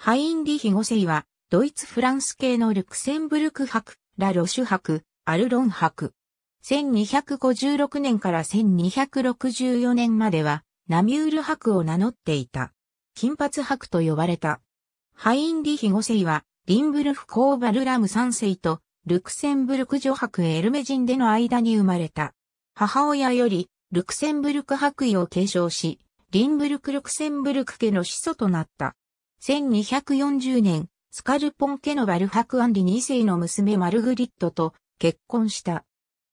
ハインリヒ5世は、ドイツ・フランス系のルクセンブルク博、ラ・ロシュ博、アルロン博。1256年から1264年までは、ナミュール博を名乗っていた。金髪博と呼ばれた。ハインリヒ5世は、リンブルフ・コーバルラム3世と、ルクセンブルク女博エルメ人での間に生まれた。母親より、ルクセンブルク博位を継承し、リンブルク・ルクセンブルク家の始祖となった。1240年、スカルポン家のバルハク・アンリ2世の娘マルグリットと結婚した。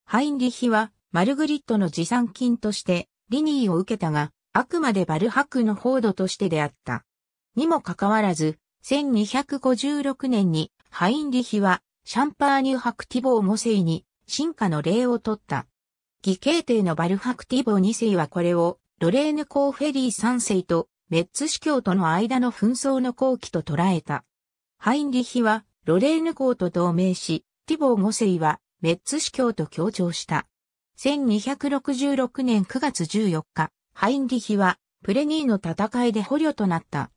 ハインリヒはマルグリットの持参金としてリニーを受けたが、あくまでバルハクの報道としてであった。にもかかわらず、1256年にハインリヒはシャンパーニュ・ハクティボー・モセイに進化の礼を取った。義兄帝のバルハクティボー2世はこれをロレーヌ・コーフェリー3世とメッツ司教との間の紛争の後期と捉えた。ハインリヒはロレーヌ公と同盟し、ティボー五世はメッツ司教と協調した。1266年9月14日、ハインリヒはプレニーの戦いで捕虜となった。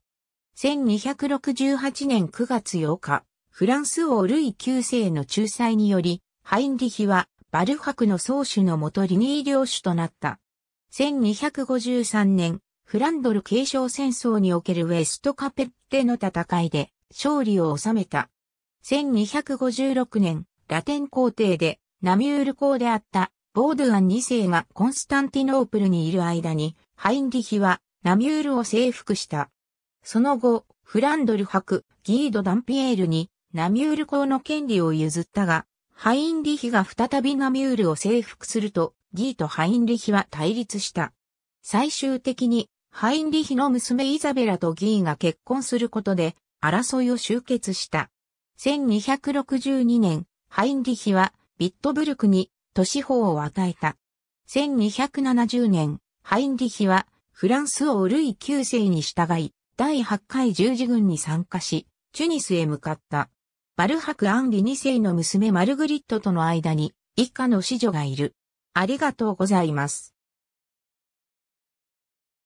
1268年9月8日、フランス王ルイ9世の仲裁により、ハインリヒはバルファクの宗主のもとリニー領主となった。1253年フランドル継承戦争におけるウェストカペッテの戦いで勝利を収めた。1256年、ラテン皇帝でナミュール公であったボードゥアン2世がコンスタンティノープルにいる間にハインリヒはナミュールを征服した。その後、フランドル博、ギード・ダンピエールにナミュール公の権利を譲ったが、ハインリヒが再びナミュールを征服すると、ギーとハインリヒは対立した。最終的にハインリヒの娘イザベラとギーが結婚することで争いを終結した。1262年、ハインリヒはビットブルクに都市法を与えた。1270年、ハインリヒはフランスをルイ9世に従い、第8回十字軍に参加し、チュニスへ向かった。バルハク・アンリ2世の娘マルグリットとの間に以下の子女がいる。ありがとうございます。